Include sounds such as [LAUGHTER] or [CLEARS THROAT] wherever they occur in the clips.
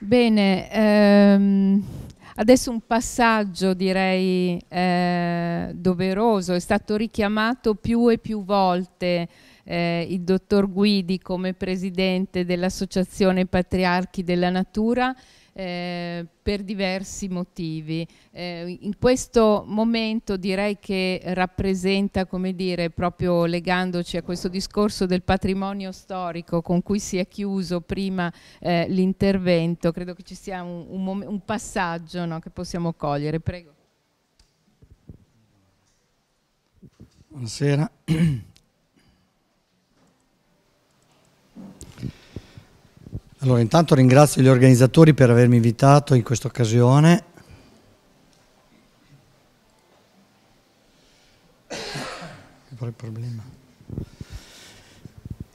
Bene, ehm, adesso un passaggio direi eh, doveroso, è stato richiamato più e più volte eh, il dottor Guidi come presidente dell'Associazione Patriarchi della Natura eh, per diversi motivi. Eh, in questo momento direi che rappresenta, come dire, proprio legandoci a questo discorso del patrimonio storico con cui si è chiuso prima eh, l'intervento, credo che ci sia un, un, un passaggio no, che possiamo cogliere. Prego. Buonasera. [CLEARS THROAT] Allora, intanto ringrazio gli organizzatori per avermi invitato in questa occasione. Qual è il problema?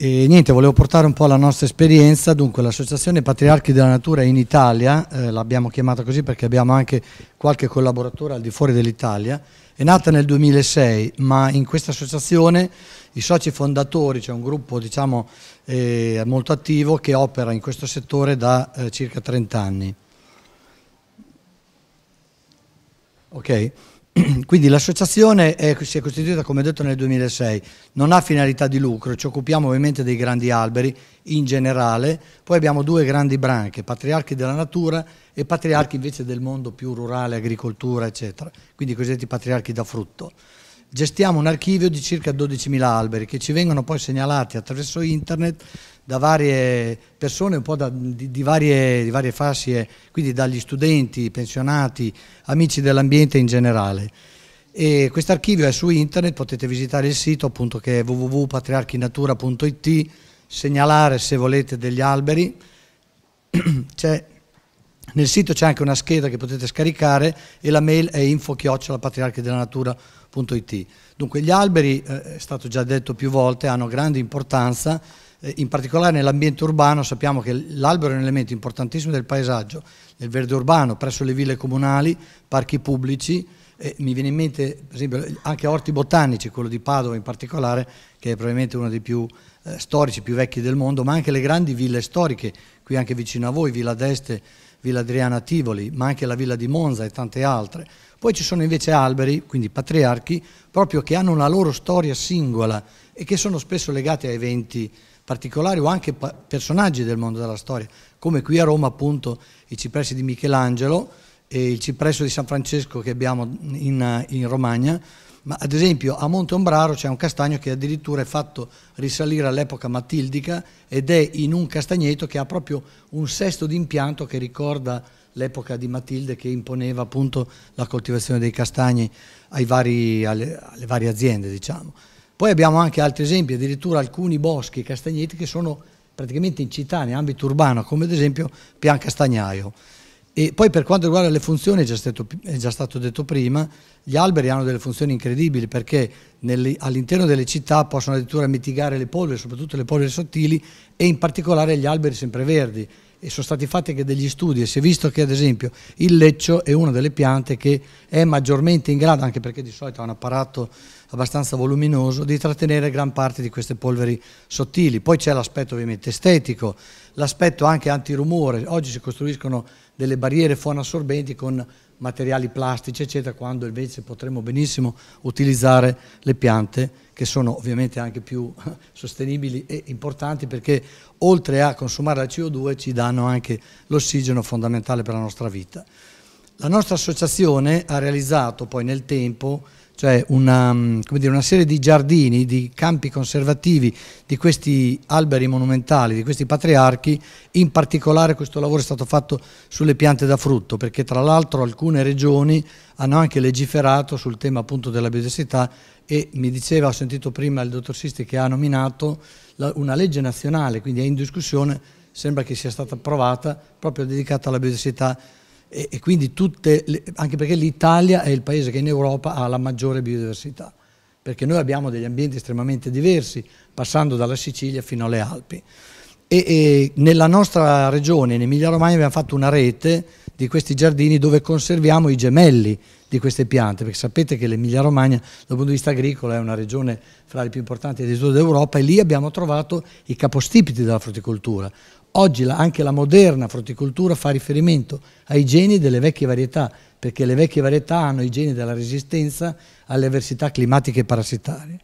E niente, volevo portare un po' la nostra esperienza, dunque l'Associazione Patriarchi della Natura in Italia, eh, l'abbiamo chiamata così perché abbiamo anche qualche collaboratore al di fuori dell'Italia, è nata nel 2006, ma in questa associazione i soci fondatori, c'è cioè un gruppo diciamo, eh, molto attivo che opera in questo settore da eh, circa 30 anni. Okay. [CLEARS THROAT] Quindi l'associazione si è costituita, come detto, nel 2006, non ha finalità di lucro, ci occupiamo ovviamente dei grandi alberi in generale, poi abbiamo due grandi branche, patriarchi della natura e patriarchi invece del mondo più rurale, agricoltura, eccetera, quindi i cosiddetti patriarchi da frutto gestiamo un archivio di circa 12.000 alberi che ci vengono poi segnalati attraverso internet da varie persone, un po' da, di, di, varie, di, varie, fasce, quindi dagli studenti, pensionati, amici dell'ambiente in generale. Questo archivio è su internet, potete visitare il sito appunto che è www.patriarchinatura.it, segnalare se volete degli alberi. [CLEARS THROAT] nel sito c'è anche una scheda che potete scaricare e la mail è info-patriarchidelanatura.it www.ecoscienza.it. Dunque gli alberi, eh, è stato già detto più volte, hanno grande importanza, eh, in particolare nell'ambiente urbano sappiamo che l'albero è un elemento importantissimo del paesaggio, nel verde urbano, presso le ville comunali, parchi pubblici, eh, mi viene in mente per esempio anche orti botanici, quello di Padova in particolare, che è probabilmente uno dei più eh, storici, più vecchi del mondo, ma anche le grandi ville storiche, qui anche vicino a voi, Villa d'Este, Villa Adriana Tivoli, ma anche la Villa di Monza e tante altre. Poi ci sono invece alberi, quindi patriarchi, proprio che hanno una loro storia singola e che sono spesso legati a eventi particolari o anche pa personaggi del mondo della storia, come qui a Roma appunto i cipressi di Michelangelo e il cipresso di San Francesco che abbiamo in, in Romagna, ma ad esempio a Monte Ombraro c'è un castagno che addirittura è fatto risalire all'epoca matildica ed è in un castagneto che ha proprio un sesto di impianto che ricorda l'epoca di Matilde che imponeva appunto la coltivazione dei castagni vari, alle, alle, varie aziende. Diciamo. Poi abbiamo anche altri esempi, addirittura alcuni boschi castagneti che sono praticamente in città, in ambito urbano, come ad esempio Pian Castagnaio. E poi per quanto riguarda le funzioni, è già stato, è già stato detto prima, gli alberi hanno delle funzioni incredibili perché all'interno delle città possono addirittura mitigare le polveri, soprattutto le polveri sottili e in particolare gli alberi sempreverdi. E sono stati fatti anche degli studi e si è visto che ad esempio il leccio è una delle piante che è maggiormente in grado, anche perché di solito ha un apparato abbastanza voluminoso, di trattenere gran parte di queste polveri sottili. Poi c'è l'aspetto ovviamente estetico, l'aspetto anche antirumore. Oggi si costruiscono delle barriere fonoassorbenti con materiali plastici, eccetera, quando invece potremmo benissimo utilizzare le piante che sono ovviamente anche più [LAUGHS] sostenibili e importanti perché oltre a consumare la CO2 ci danno anche l'ossigeno fondamentale per la nostra vita. La nostra associazione ha realizzato poi nel tempo cioè una, mm, dire, una, serie di giardini, di campi conservativi di questi alberi monumentali, di questi patriarchi, in particolare questo lavoro è stato fatto sulle piante da frutto, perché tra l'altro alcune regioni hanno anche legiferato sul tema appunto della biodiversità e mi diceva, ho sentito prima il dottor Sisti che ha nominato la, una legge nazionale, quindi è in discussione, sembra che sia stata approvata, proprio dedicata alla biodiversità e, e quindi tutte, le, anche perché l'Italia è il paese che in Europa ha la maggiore biodiversità, perché noi abbiamo degli ambienti estremamente diversi, passando dalla Sicilia fino alle Alpi. E, e nella nostra regione, in Emilia-Romagna, abbiamo fatto una rete di questi giardini dove conserviamo i gemelli di queste piante, perché sapete che l'Emilia-Romagna dal punto di vista agricolo è una regione fra le più importanti del sud d'Europa e lì abbiamo trovato i capostipiti della frutticoltura, Oggi anche la moderna frutticoltura fa riferimento ai geni delle vecchie varietà, perché le vecchie varietà hanno i geni della resistenza alle avversità climatiche e parassitarie.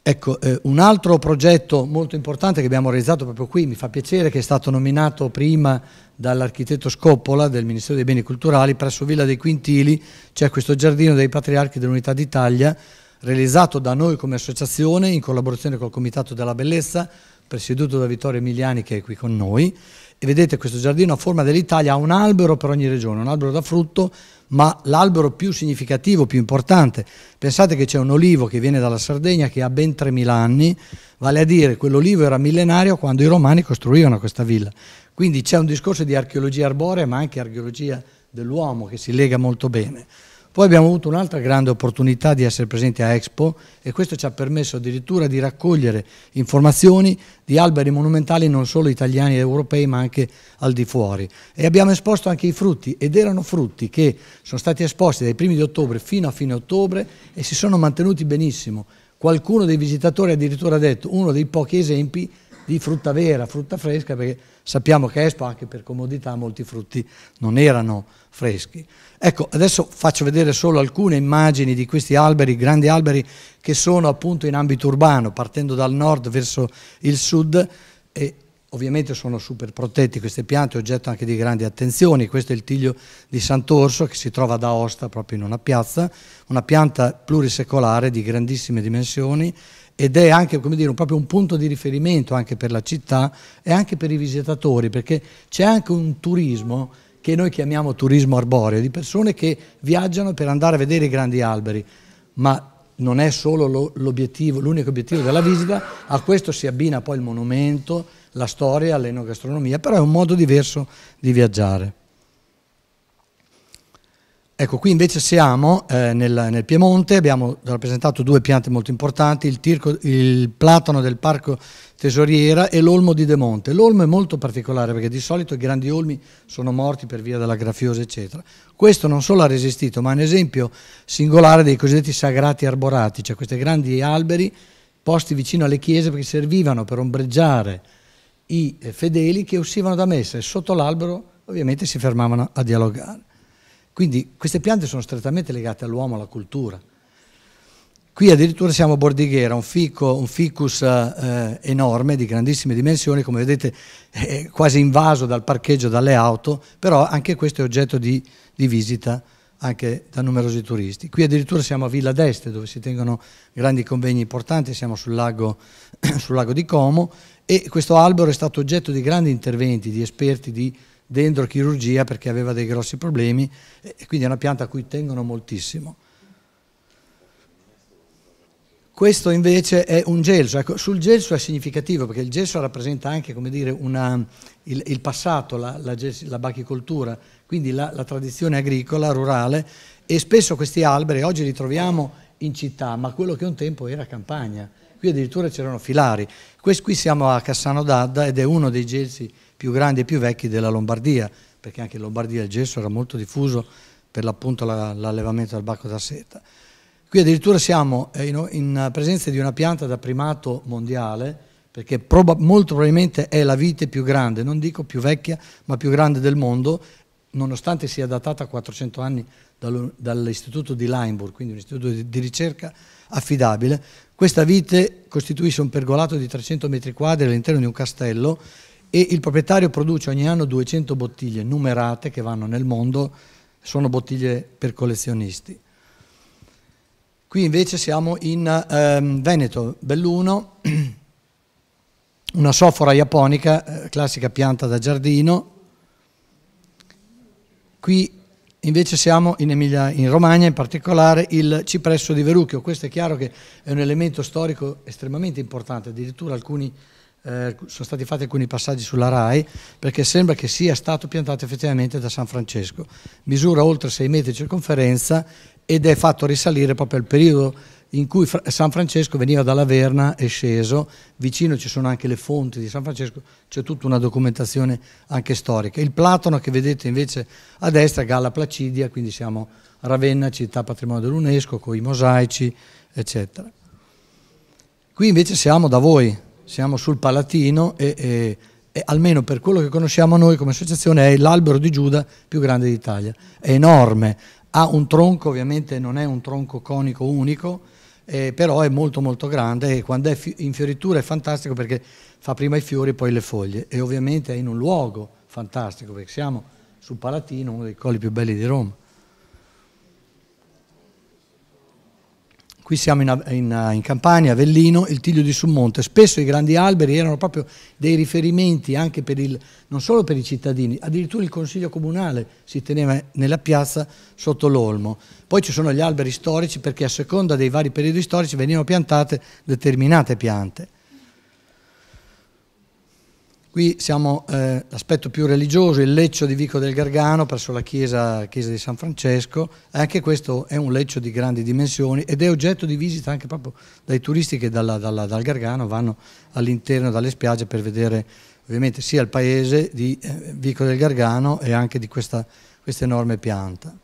Ecco, eh, un altro progetto molto importante che abbiamo realizzato proprio qui, mi fa piacere che è stato nominato prima dall'architetto Scoppola del Ministero dei Beni Culturali, presso Villa dei Quintili c'è questo giardino dei patriarchi dell'Unità d'Italia, realizzato da noi come associazione in collaborazione col Comitato della Bellezza, presieduto da Vittorio Emiliani che è qui con noi. E vedete questo giardino a forma dell'Italia ha un albero per ogni regione, un albero da frutto, ma l'albero più significativo, più importante. Pensate che c'è un olivo che viene dalla Sardegna che ha ben 3.000 anni, vale a dire quell'olivo era millenario quando i romani costruivano questa villa. Quindi c'è un discorso di archeologia arborea, ma anche archeologia dell'uomo che si lega molto bene. Poi abbiamo avuto un'altra grande opportunità di essere presenti a Expo e questo ci ha permesso addirittura di raccogliere informazioni di alberi monumentali non solo italiani ed europei ma anche al di fuori. E abbiamo esposto anche i frutti ed erano frutti che sono stati esposti dai primi di ottobre fino a fine ottobre e si sono mantenuti benissimo. Qualcuno dei visitatori addirittura ha detto uno dei pochi esempi di frutta vera, frutta fresca, perché sappiamo che a Expo anche per comodità molti frutti non erano freschi. Ecco, adesso faccio vedere solo alcune immagini di questi alberi, grandi alberi, che sono appunto in ambito urbano, partendo dal nord verso il sud e ovviamente sono super protetti queste piante, oggetto anche di grandi attenzioni. Questo è il tiglio di Sant'Orso che si trova ad Aosta proprio in una piazza, una pianta plurisecolare di grandissime dimensioni ed è anche come dire, proprio un punto di riferimento anche per la città e anche per i visitatori, perché c'è anche un turismo che noi chiamiamo turismo arboreo, di persone che viaggiano per andare a vedere i grandi alberi, ma non è solo l'obiettivo, l'unico obiettivo della visita, a questo si abbina poi il monumento, la storia, l'enogastronomia, però è un modo diverso di viaggiare. Ecco, qui invece siamo eh, nel, nel, Piemonte, abbiamo rappresentato due piante molto importanti, il, tirco, il platano del Parco Tesoriera e l'olmo di Demonte. L'olmo è molto particolare perché di solito i grandi olmi sono morti per via della grafiosa, eccetera. Questo non solo ha resistito, ma è un esempio singolare dei cosiddetti sagrati arborati, cioè questi grandi alberi posti vicino alle chiese perché servivano per ombreggiare i eh, fedeli che uscivano da messa e sotto l'albero ovviamente si fermavano a dialogare. Quindi queste piante sono strettamente legate all'uomo, alla cultura. Qui addirittura siamo a Bordighera, un, fico, un ficus eh, eh, enorme, di grandissime dimensioni, come vedete è quasi invaso dal parcheggio, dalle auto, però anche questo è oggetto di, di visita anche da numerosi turisti. Qui addirittura siamo a Villa d'Este, dove si tengono grandi convegni importanti, siamo sul lago, [CLEARS THROAT] sul lago di Como, e questo albero è stato oggetto di grandi interventi di esperti, di dentro chirurgia perché aveva dei grossi problemi e quindi è una pianta a cui tengono moltissimo. Questo invece è un gelso, ecco, sul gelso è significativo perché il gelso rappresenta anche dire, una, il, il, passato, la, la, la bachicoltura, quindi la, la, tradizione agricola, rurale e spesso questi alberi oggi li troviamo in città, ma quello che un tempo era campagna qui addirittura c'erano filari. Questo qui siamo a Cassano d'Adda ed è uno dei gelsi più grandi e più vecchi della Lombardia, perché anche in Lombardia il gesso era molto diffuso per l'appunto l'allevamento del bacco da seta. Qui addirittura siamo eh, in presenza di una pianta da primato mondiale, perché proba molto probabilmente è la vite più grande, non dico più vecchia, ma più grande del mondo, nonostante sia datata a 400 anni dall'istituto di Leimburg, quindi un istituto di ricerca affidabile, questa vite costituisce un pergolato di 300 metri quadri all'interno di un castello e il proprietario produce ogni anno 200 bottiglie numerate che vanno nel mondo, sono bottiglie per collezionisti. Qui invece siamo in ehm, Veneto, Belluno, [CLEARS THROAT] una sofora japonica, eh, classica pianta da giardino. Qui Invece siamo in Emilia, in Romagna, in particolare il cipresso di Verucchio. Questo è chiaro che è un elemento storico estremamente importante, addirittura alcuni, eh, sono stati fatti alcuni passaggi sulla RAI perché sembra che sia stato piantato effettivamente da San Francesco. Misura oltre 6 metri di circonferenza ed è fatto risalire proprio al periodo in cui San Francesco veniva dall'Averna e sceso, vicino ci sono anche le fonti di San Francesco, c'è tutta una documentazione anche storica. Il Platano che vedete invece a destra è Galla Placidia, quindi siamo a Ravenna, città patrimonio dell'UNESCO, con i mosaici, eccetera. Qui invece siamo da voi, siamo sul Palatino e, e, e almeno per quello che conosciamo noi come associazione è l'albero di Giuda più grande d'Italia, è enorme, ha un tronco, ovviamente non è un tronco conico unico, eh, però è molto molto grande e quando è in fioritura è fantastico perché fa prima i fiori e poi le foglie e ovviamente è in un luogo fantastico perché siamo sul Palatino, uno dei colli più belli di Roma. Qui siamo in, in, eh, in Campania, Avellino, il Tiglio di Summonte. Spesso i grandi alberi erano proprio dei riferimenti anche per il, non solo per i cittadini, addirittura il Consiglio Comunale si teneva nella piazza sotto l'olmo. Poi ci sono gli alberi storici perché a seconda dei vari periodi storici venivano piantate determinate piante. Qui siamo eh, l'aspetto più religioso, il leccio di Vico del Gargano presso la chiesa, chiesa, di San Francesco. Anche questo è un leccio di grandi dimensioni ed è oggetto di visita anche proprio dai turisti che dalla, dalla, dal Gargano vanno all'interno dalle spiagge per vedere ovviamente sia il paese di eh, Vico del Gargano e anche di questa, questa enorme pianta.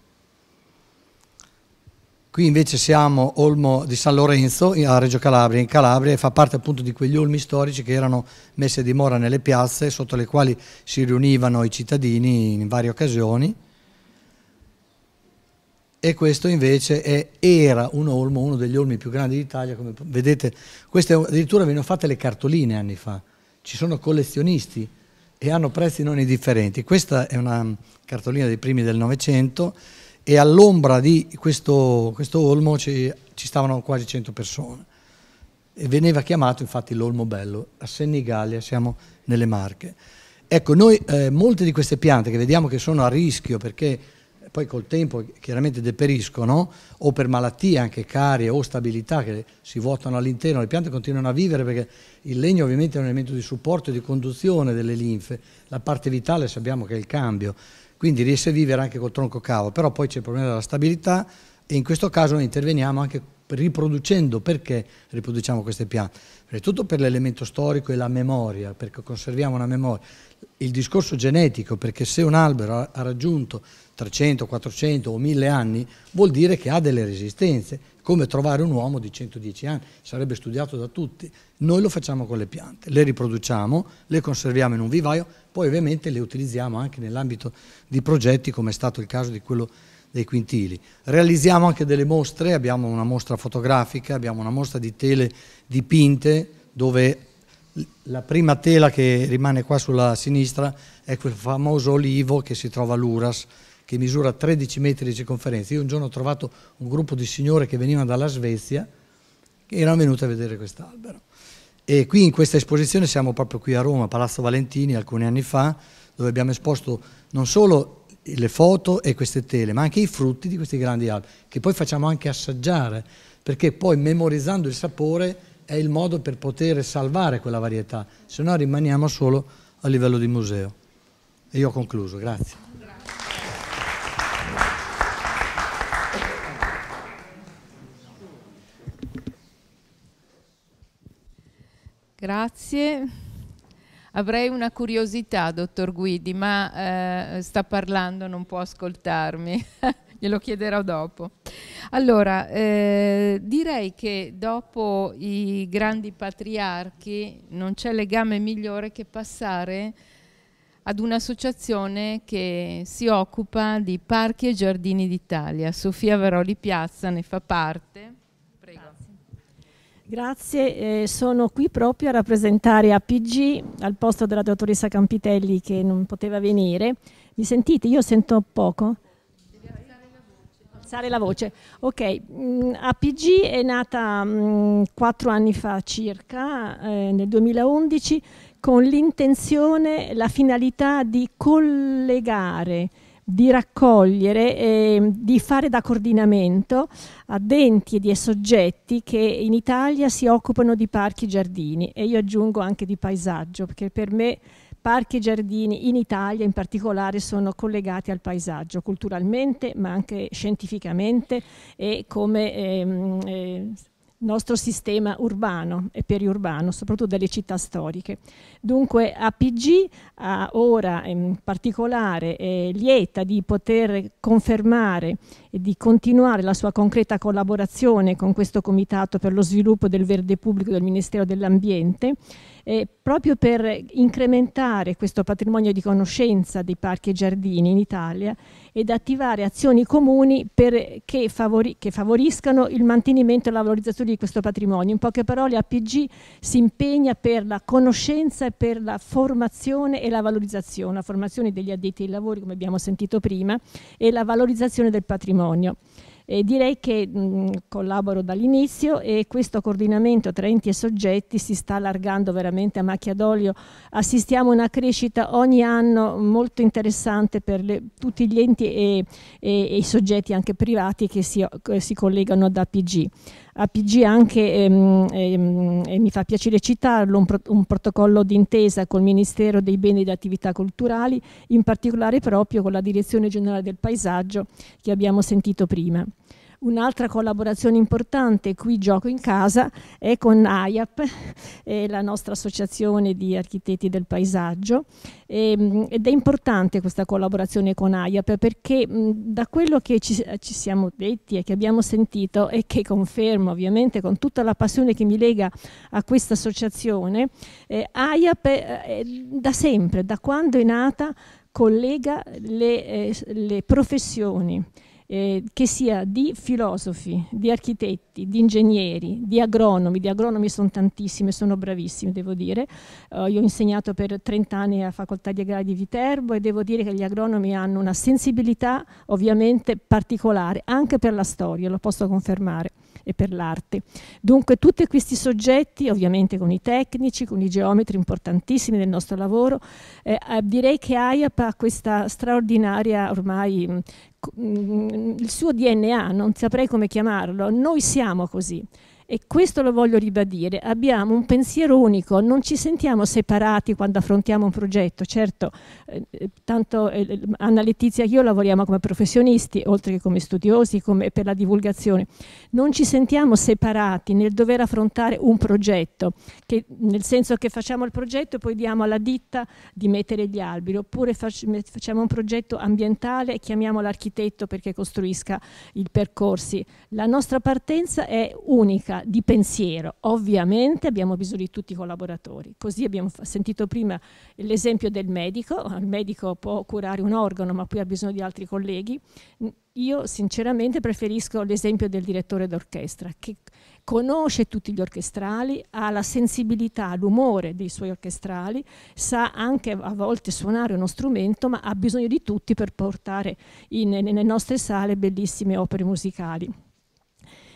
Qui invece siamo Olmo di San Lorenzo a Reggio Calabria, in Calabria, e fa parte appunto di quegli olmi storici che erano messi a dimora nelle piazze, sotto le quali si riunivano i cittadini in varie occasioni. E questo invece è, era un olmo, uno degli olmi più grandi d'Italia, come vedete, queste addirittura venivano fatte le cartoline anni fa, ci sono collezionisti e hanno prezzi non indifferenti. Questa è una cartolina dei primi del Novecento, e all'ombra di questo, questo olmo ci, ci, stavano quasi 100 persone. E veniva chiamato infatti l'olmo bello, a Senigallia siamo nelle Marche. Ecco, noi eh, molte di queste piante che vediamo che sono a rischio perché poi col tempo chiaramente deperiscono o per malattie anche carie o stabilità che si vuotano all'interno, le piante continuano a vivere perché il legno ovviamente è un elemento di supporto e di conduzione delle linfe, la parte vitale sappiamo che è il cambio, quindi riesce a vivere anche col tronco cavo, però poi c'è il problema della stabilità e in questo caso noi interveniamo anche riproducendo, perché riproduciamo queste piante? Prima tutto per l'elemento storico e la memoria, perché conserviamo una memoria, il discorso genetico, perché se un albero ha raggiunto 300, 400 o 1000 anni vuol dire che ha delle resistenze come trovare un uomo di 110 anni, sarebbe studiato da tutti. Noi lo facciamo con le piante, le riproduciamo, le conserviamo in un vivaio, poi ovviamente le utilizziamo anche nell'ambito di progetti come è stato il caso di quello dei quintili. Realizziamo anche delle mostre, abbiamo una mostra fotografica, abbiamo una mostra di tele dipinte dove la prima tela che rimane qua sulla sinistra è quel famoso olivo che si trova all'Uras, che misura 13 metri di circonferenza. Io un giorno ho trovato un gruppo di signore che venivano dalla Svezia che erano venute a vedere quest'albero. E qui in questa esposizione siamo proprio qui a Roma, Palazzo Valentini, alcuni anni fa, dove abbiamo esposto non solo le foto e queste tele, ma anche i frutti di questi grandi alberi, che poi facciamo anche assaggiare, perché poi memorizzando il sapore è il modo per poter salvare quella varietà, se no rimaniamo solo a livello di museo. E io ho concluso, grazie. Grazie. Avrei una curiosità, dottor Guidi, ma eh, sta parlando, non può ascoltarmi. [LAUGHS] Glielo chiederò dopo. Allora, eh, direi che dopo i grandi patriarchi non c'è legame migliore che passare ad un'associazione che si occupa di parchi e giardini d'Italia. Sofia Veroli Piazza ne fa parte Grazie, eh, sono qui proprio a rappresentare APG al posto della dottoressa Campitelli che non poteva venire. Mi sentite? Io sento poco. Alzare la voce. Ok, mm, APG è nata mm, quattro anni fa circa, eh, nel 2011, con l'intenzione, la finalità di collegare di raccogliere, eh, di fare da coordinamento a denti e soggetti che in Italia si occupano di parchi e giardini e io aggiungo anche di paesaggio perché per me parchi e giardini in Italia in particolare sono collegati al paesaggio culturalmente ma anche scientificamente e come ehm, eh, nostro sistema urbano e periurbano, soprattutto delle città storiche. Dunque APG ha ora in particolare è lieta di poter confermare e di continuare la sua concreta collaborazione con questo Comitato per lo sviluppo del verde pubblico del Ministero dell'Ambiente eh, proprio per incrementare questo patrimonio di conoscenza dei parchi e giardini in Italia ed attivare azioni comuni per, che, favori, che, favoriscano il mantenimento e la valorizzazione di questo patrimonio. In poche parole APG si impegna per la conoscenza e per la formazione e la valorizzazione, la formazione degli addetti ai lavori come abbiamo sentito prima e la valorizzazione del patrimonio. E direi che mh, mm, collaboro dall'inizio e questo coordinamento tra enti e soggetti si sta allargando veramente a macchia d'olio. Assistiamo a una crescita ogni anno molto interessante per le, tutti gli enti e, e, e, i soggetti anche privati che si, che si collegano ad APG. APG anche, ehm, ehm, e mi fa piacere citarlo, un, pro un protocollo d'intesa col Ministero dei Beni e delle Attività Culturali, in particolare proprio con la Direzione Generale del Paesaggio che abbiamo sentito prima. Un'altra collaborazione importante qui Gioco in Casa è con AIAP, eh, la nostra associazione di architetti del paesaggio e, ehm, ed è importante questa collaborazione con AIAP perché mh, da quello che ci, ci siamo detti e che abbiamo sentito e che confermo ovviamente con tutta la passione che mi lega a questa associazione, eh, AIAP eh, da sempre, da quando è nata, collega le, eh, le professioni eh, che sia di filosofi, di architetti, di ingegneri, di agronomi, di agronomi sono tantissimi, sono bravissimi devo dire, uh, io ho insegnato per 30 anni alla facoltà di agraria di Viterbo e devo dire che gli agronomi hanno una sensibilità ovviamente particolare anche per la storia, lo posso confermare e per l'arte. Dunque tutti questi soggetti, ovviamente con i tecnici, con i geometri importantissimi del nostro lavoro, eh, eh direi che AIAP ha questa straordinaria ormai Mm, il suo DNA, non saprei come chiamarlo, noi siamo così. E questo lo voglio ribadire, abbiamo un pensiero unico, non ci sentiamo separati quando affrontiamo un progetto, certo, eh, eh tanto eh, Anna Letizia e io lavoriamo come professionisti, oltre che come studiosi, come per la divulgazione, non ci sentiamo separati nel dover affrontare un progetto, che, nel senso che facciamo il progetto e poi diamo alla ditta di mettere gli alberi, oppure facciamo un progetto ambientale e chiamiamo l'architetto perché costruisca i percorsi. La nostra partenza è unica, di pensiero. Ovviamente abbiamo bisogno di tutti i collaboratori. Così abbiamo sentito prima l'esempio del medico, il medico può curare un organo ma poi ha bisogno di altri colleghi. Io sinceramente preferisco l'esempio del direttore d'orchestra che conosce tutti gli orchestrali, ha la sensibilità, l'umore dei suoi orchestrali, sa anche a volte suonare uno strumento, ma ha bisogno di tutti per portare in, nelle nostre sale bellissime opere musicali.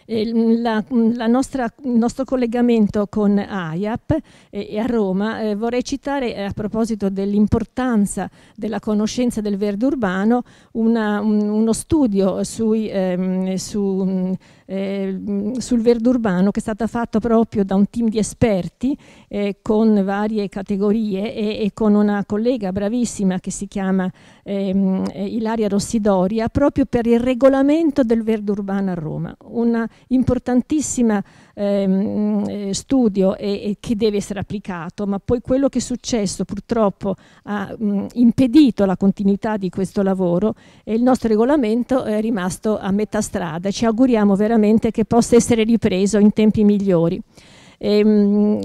Eh, la, la nostra, il nostro collegamento con AIAP eh, e a Roma eh, vorrei citare eh, a proposito dell'importanza della conoscenza del verde urbano una, un, uno studio sui, ehm, su Ehm, sul verde urbano che è stata fatta proprio da un team di esperti eh, con varie categorie e, e, con una collega bravissima che si chiama ehm, Ilaria Rossidoria proprio per il regolamento del verde urbano a Roma. Un importantissimo ehm, eh, studio e, e che deve essere applicato, ma poi quello che è successo purtroppo ha mh, mm, impedito la continuità di questo lavoro e il nostro regolamento è rimasto a metà strada. Ci auguriamo veramente sicuramente che possa essere ripreso in tempi migliori. E, ehm,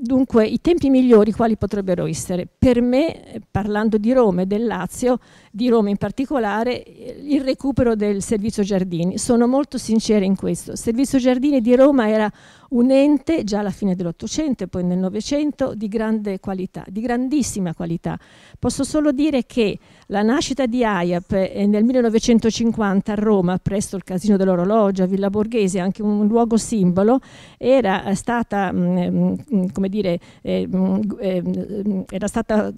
dunque, i tempi migliori quali potrebbero essere? Per me, parlando di Roma e del Lazio, di Roma in particolare, il recupero del servizio giardini. Sono molto sincera in questo. Il servizio giardini di Roma era un ente già alla fine dell'Ottocento e poi nel Novecento di grande qualità, di grandissima qualità. Posso solo dire che la nascita di AIAP eh, nel 1950 a Roma, presso il Casino dell'Orologio, a Villa Borghese, anche un luogo simbolo, era stata, mm, mm, come dire, eh, mm, eh, era, stata,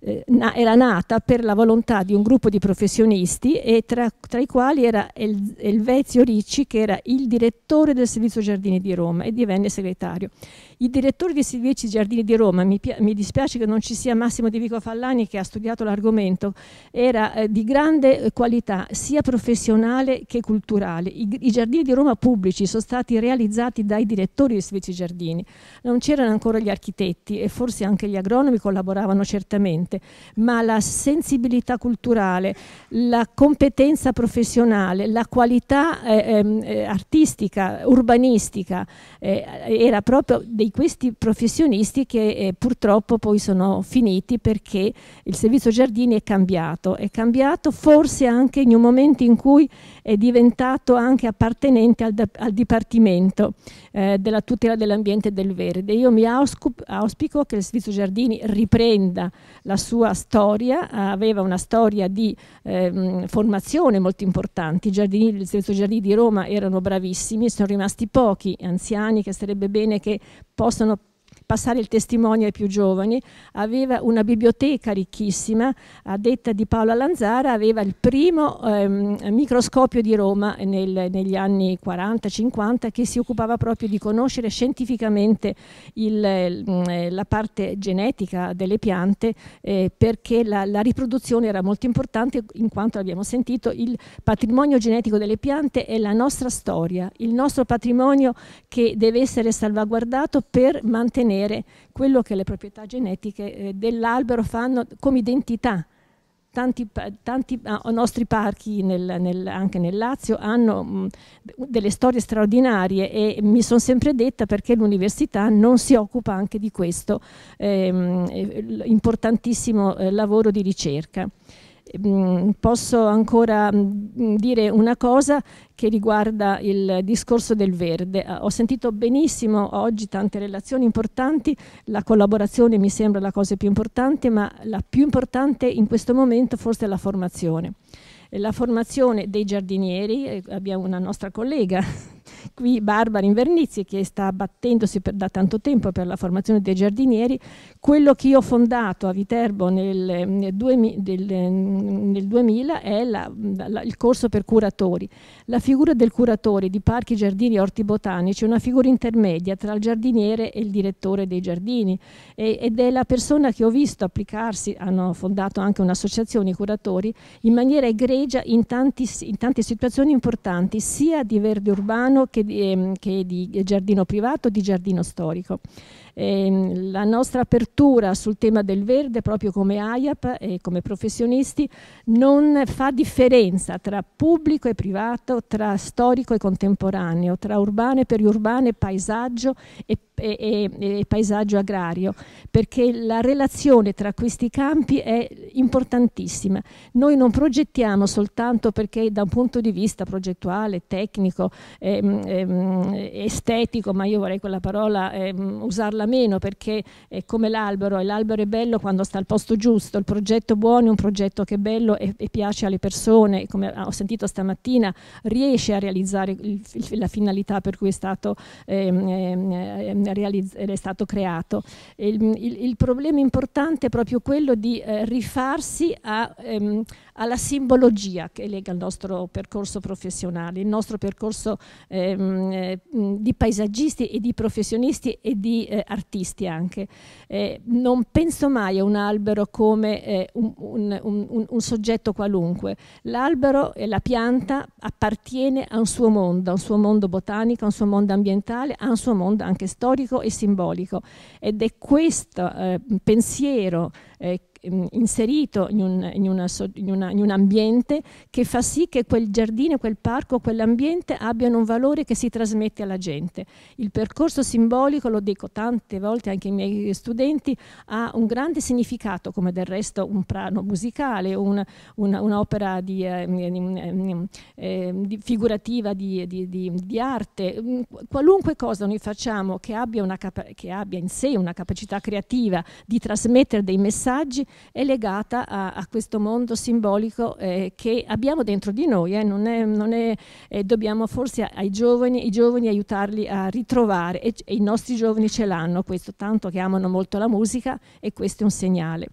era nata per la volontà di un gruppo di professionisti e tra, tra i quali era Elvezio Ricci, che era il direttore del servizio giardini di Roma Roma e divenne segretario. Il direttore di Silvici Giardini di Roma, mi, mi, dispiace che non ci sia Massimo Di Vico Fallani che ha studiato l'argomento, era eh, di grande eh, qualità sia professionale che culturale. I, I, giardini di Roma pubblici sono stati realizzati dai direttori di Silvici Giardini, non c'erano ancora gli architetti e forse anche gli agronomi collaboravano certamente, ma la sensibilità culturale, la competenza professionale, la qualità eh, ehm, eh, artistica, urbanistica, eh, era proprio di questi professionisti che eh, purtroppo poi sono finiti perché il servizio giardini è cambiato, è cambiato forse anche in un momento in cui è diventato anche appartenente al, al Dipartimento eh, della tutela dell'ambiente e del verde. Io mi auspico che il servizio giardini riprenda la sua storia, aveva una storia di ehm, formazione molto importante, i giardini del servizio giardini di Roma erano bravissimi, sono rimasti pochi anziani anni che sarebbe bene che possano passare il testimonio ai più giovani, aveva una biblioteca ricchissima, a detta di Paola Lanzara aveva il primo ehm, microscopio di Roma nel, negli anni 40-50 che si occupava proprio di conoscere scientificamente il, mm, eh, la parte genetica delle piante eh, perché la, la riproduzione era molto importante in quanto abbiamo sentito il patrimonio genetico delle piante è la nostra storia, il nostro patrimonio che deve essere salvaguardato per mantenere mantenere quello che le proprietà genetiche eh, dell'albero fanno come identità. Tanti, tanti ah, nostri parchi nel, nel, anche nel Lazio hanno mh, delle storie straordinarie e mi sono sempre detta perché l'università non si occupa anche di questo ehm, importantissimo eh, lavoro di ricerca posso ancora dire una cosa che riguarda il discorso del verde. Eh, ho sentito benissimo oggi tante relazioni importanti, la collaborazione mi sembra la cosa più importante, ma la più importante in questo momento forse è la formazione la formazione dei giardinieri, eh, abbiamo una nostra collega qui Barbara Invernizzi che sta battendosi per, da tanto tempo per la formazione dei giardinieri, quello che io ho fondato a Viterbo nel, nel, 2000, del, nel 2000 è la, la, il corso per curatori. La figura del curatore di parchi, giardini e orti botanici è una figura intermedia tra il giardiniere e il direttore dei giardini e, ed è la persona che ho visto applicarsi, hanno fondato anche un'associazione, i curatori, in maniera egregia in, tanti, in tante situazioni importanti sia di verde urbano che di, ehm, che di eh, giardino privato, di giardino storico. Eh, la nostra apertura sul tema del verde, proprio come AIAP e come professionisti, non fa differenza tra pubblico e privato, tra storico e contemporaneo, tra urbano e periurbano e paesaggio e e, e, e, paesaggio agrario, perché la relazione tra questi campi è importantissima. Noi non progettiamo soltanto perché da un punto di vista progettuale, tecnico, ehm, ehm, estetico, ma io vorrei quella parola ehm, usarla meno perché è come l'albero l'albero è bello quando sta al posto giusto, il progetto buono è un progetto che è bello e, e piace alle persone, come ho sentito stamattina, riesce a realizzare il, il, la finalità per cui è stato, ehm, ehm, ehm è stato creato. Il, il, problema importante è proprio quello di eh, rifarsi a... Ehm, alla simbologia che lega il nostro percorso professionale, il nostro percorso ehm, eh, di paesaggisti e di professionisti e di eh, artisti anche. Eh, non penso mai a un albero come eh, un, un, un, un, soggetto qualunque. L'albero e la pianta appartiene a un suo mondo, a un suo mondo botanico, a un suo mondo ambientale, a un suo mondo anche storico e simbolico. Ed è questo eh, pensiero eh, inserito in un, in, una, in, una, in un, ambiente che fa sì che quel giardino, quel parco, quell'ambiente abbiano un valore che si trasmette alla gente. Il percorso simbolico, lo dico tante volte anche ai miei studenti, ha un grande significato, come del resto un prano musicale, un, un'opera di, eh, eh, di figurativa di, di, di, arte, mm, qualunque cosa noi facciamo che abbia, una, che abbia in sé una capacità creativa di trasmettere dei messaggi è legata a, a questo mondo simbolico eh, che abbiamo dentro di noi, eh, non è, non è, eh, dobbiamo forse ai giovani, i giovani aiutarli a ritrovare e, e i nostri giovani ce l'hanno questo, tanto che amano molto la musica e questo è un segnale.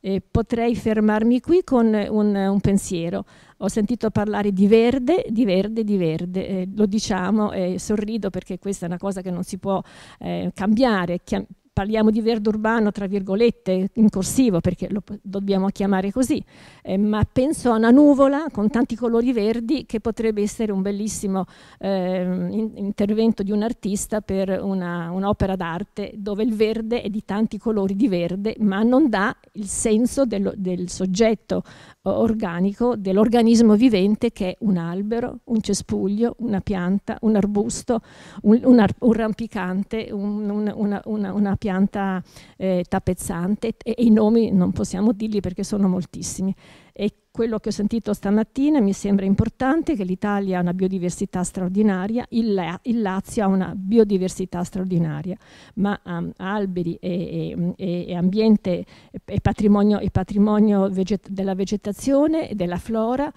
Eh, potrei fermarmi qui con un, un, pensiero. Ho sentito parlare di verde, di verde, di verde. Eh, lo diciamo, eh, sorrido perché questa è una cosa che non si può eh, cambiare. Chiam parliamo di verde urbano tra virgolette in corsivo perché lo dobbiamo chiamare così, eh, ma penso a una nuvola con tanti colori verdi che potrebbe essere un bellissimo eh, in intervento di un artista per un'opera un d'arte dove il verde è di tanti colori di verde ma non dà il senso del, del soggetto organico, dell'organismo vivente che è un albero, un cespuglio, una pianta, un arbusto, un, un, ar un rampicante, un, una, una, una pianta eh, tappezzante e, e, i nomi non possiamo dirli perché sono moltissimi. E quello che ho sentito stamattina mi sembra importante che l'Italia ha una biodiversità straordinaria, il, La il Lazio ha una biodiversità straordinaria, ma um, alberi e, e, e ambiente e patrimonio, patrimonio veget della vegetazione e della flora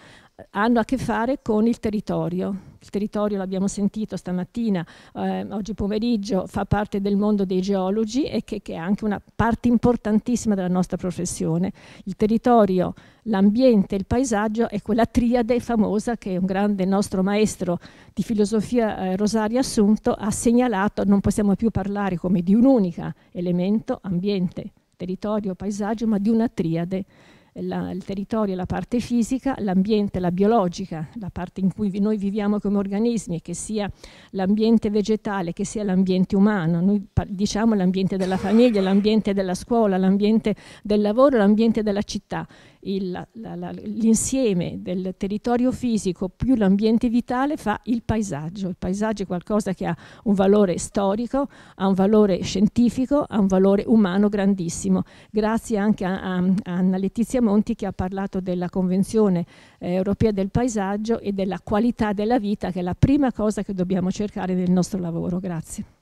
hanno a che fare con il territorio. Il territorio, l'abbiamo sentito stamattina, eh, oggi pomeriggio, fa parte del mondo dei geologi e che, che, è anche una parte importantissima della nostra professione. Il territorio, l'ambiente, il paesaggio è quella triade famosa che un grande nostro maestro di filosofia, eh, Rosario Assunto, ha segnalato. Non possiamo più parlare come di un unico elemento, ambiente, territorio, paesaggio, ma di una triade la, il territorio è la parte fisica, l'ambiente è la biologica, la parte in cui noi viviamo come organismi, che sia l'ambiente vegetale, che sia l'ambiente umano. Noi diciamo l'ambiente della famiglia, l'ambiente della scuola, l'ambiente del lavoro, l'ambiente della città. l'insieme del territorio fisico più l'ambiente vitale fa il paesaggio. Il paesaggio è qualcosa che ha un valore storico, ha un valore scientifico, ha un valore umano grandissimo. Grazie anche a, a, a Anna Letizia Tremonti che ha parlato della Convenzione eh, europea del paesaggio e della qualità della vita, che è la prima cosa che dobbiamo cercare nel nostro lavoro. Grazie.